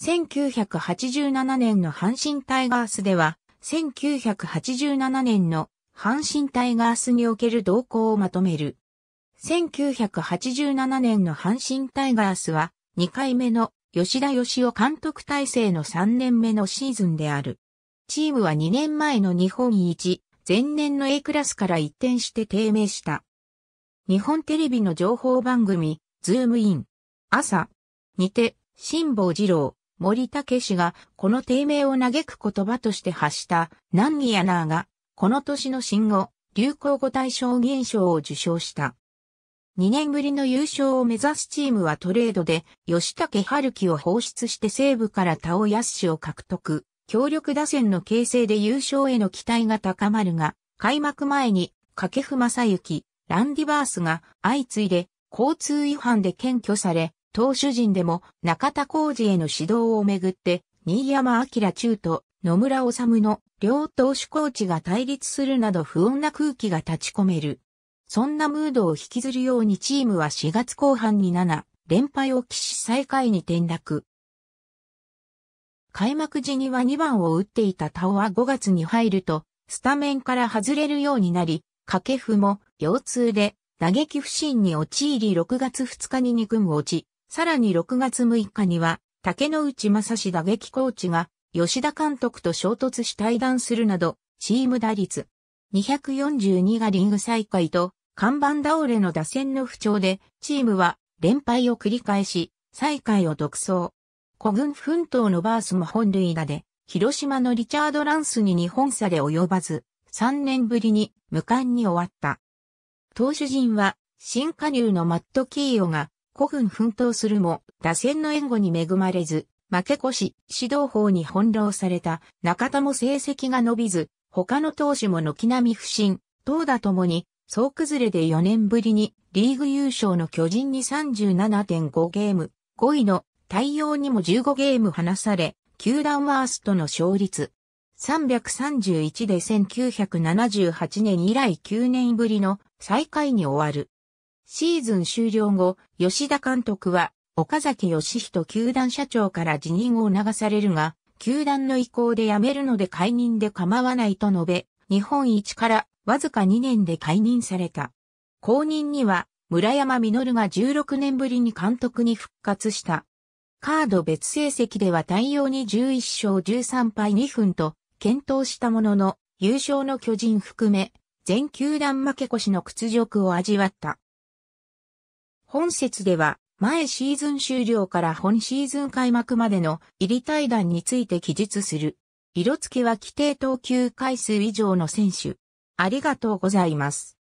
1987年の阪神タイガースでは、1987年の阪神タイガースにおける動向をまとめる。1987年の阪神タイガースは、2回目の吉田義雄監督体制の3年目のシーズンである。チームは2年前の日本一、前年の A クラスから一転して低迷した。日本テレビの情報番組、ズームイン。朝、にて、辛坊二郎、森武氏がこの低迷を嘆く言葉として発した難儀やなーが、この年の新語、流行語大賞銀賞を受賞した。2年ぶりの優勝を目指すチームはトレードで吉武春樹を放出して西部から田尾康を獲得。強力打線の形成で優勝への期待が高まるが、開幕前に掛布正幸、ランディバースが相次いで交通違反で検挙され、投手陣でも中田浩二への指導をめぐって、新山明中と野村治の両投手コーチが対立するなど不穏な空気が立ち込める。そんなムードを引きずるようにチームは4月後半に7、連敗を起し最下位に転落。開幕時には2番を打っていた田尾は5月に入ると、スタメンから外れるようになり、掛布も腰痛で打撃不振に陥り6月2日に2軍落ち、さらに6月6日には、竹野内正史打撃コーチが、吉田監督と衝突し対談するなど、チーム打率242がリング再開と、看板倒れの打線の不調で、チームは連敗を繰り返し、最下位を独走。古軍奮闘のバースも本塁打で、広島のリチャード・ランスに日本差で及ばず、3年ぶりに無冠に終わった。投手陣は、新加入のマット・キーオが古分奮闘するも、打線の援護に恵まれず、負け越し、指導法に翻弄された中田も成績が伸びず、他の投手も軒並み不振、投打ともに、総崩れで4年ぶりにリーグ優勝の巨人に37.5ゲーム、5位の対応にも15ゲーム離され、球団ワーストの勝率。331で1978年以来9年ぶりの最下位に終わる。シーズン終了後、吉田監督は、岡崎義人球団社長から辞任を促されるが、球団の意向で辞めるので解任で構わないと述べ、日本一からわずか2年で解任された。後任には、村山実が16年ぶりに監督に復活した。カード別成績では対応に11勝13敗2分と、検討したものの、優勝の巨人含め、全球団負け越しの屈辱を味わった。本節では、前シーズン終了から本シーズン開幕までの入り対談について記述する。色付けは規定投球回数以上の選手。ありがとうございます。